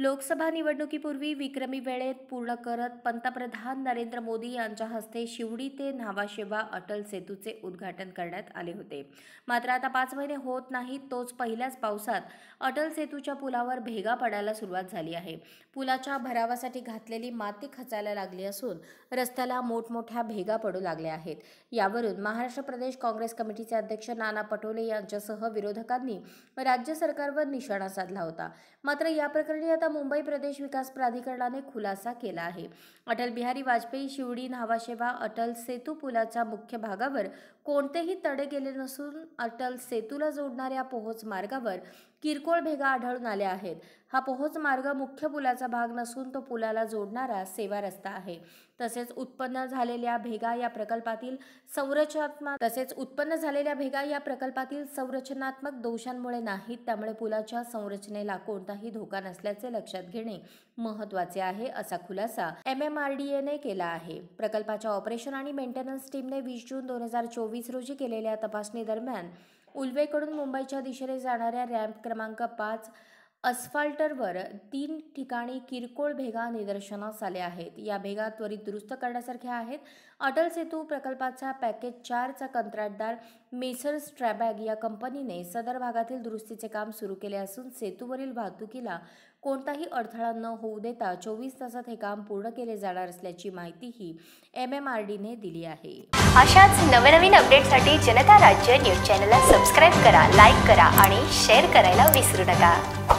लोकसभा निवडणुकीपूर्वी विक्रमी वेळेत पूर्ण करत पंतप्रधान नरेंद्र मोदी यांच्या हस्ते शिवडी ते न्हावाशेवा अटल सेतूचे उद्घाटन करण्यात आले होते मात्र आता पाच महिने होत नाहीत तोच पहिल्याच पावसात अटल सेतूच्या पुलावर भेगा पडायला सुरुवात झाली आहे पुलाच्या भरावासाठी घातलेली माती खचायला लागली असून रस्त्याला मोठमोठ्या भेगा पडू लागल्या आहेत यावरून महाराष्ट्र प्रदेश काँग्रेस कमिटीचे अध्यक्ष नाना पटोले यांच्यासह विरोधकांनी राज्य सरकारवर निशाणा साधला होता मात्र या प्रकरणी आता मुंबई प्रदेश विकास प्राधिकरणाने खुलासा केला आहे अटल बिहारी वाजपेयी शिवडी न्हावाशेवा अटल सेतू पुलाच्या मुख्य भागावर कोणतेही तडे गेले नसून अटल सेतूला जोडणाऱ्या पोहोच मार्गावर किरकोळ भेगा आढळून आल्या आहेत हा पोहोच मार्ग मुख्य पुलाचा भाग नसून तो पुलाला जोडणारा सेवा रस्ता आहे तसेच उत्पन्न झालेल्या भेगा या प्रकल्पातील संरचनात्मक तसेच उत्पन्न झालेल्या भेगा या प्रकल्पातील संरचनात्मक दोषांमुळे नाहीत त्यामुळे पुलाच्या संरचनेला कोणताही धोका नसल्याचे लक्षात घेणे महत्वाचे आहे असा खुलासा एम एम आर डी एने केला आहे प्रकल्पाच्या ऑपरेशन आणि मेंटेनन्स टीमने वीस जून दोन हजार चोवीस रोजी केलेल्या तपासणी दरम्यान उल्वेकडून मुंबईच्या दिशेने जाणाऱ्या रॅम्प क्रमांक पाच अस्फाल्टरवर तीन ठिकाणी किरकोळ भेगा निदर्शनास आल्या आहेत या भेगा त्वरित दुरुस्त करण्यासारख्या आहेत अटल सेतू प्रकल्पाचा पॅकेज चारचा कंत्राटदार मेसर्स स्ट्रॅबॅग या कंपनीने सदर भागातील दुरुस्तीचे काम सुरू केले असून सेतूवरील वाहतुकीला कोणताही अडथळा न होऊ देता चोवीस तासात हे काम पूर्ण केले जाणार असल्याची माहितीही एम एम आर डीने दिली आहे अशाच नवनवीन अपडेटसाठी जनता राज्य न्यूज चॅनलला सबस्क्राईब करा लाईक करा आणि शेअर करायला विसरू नका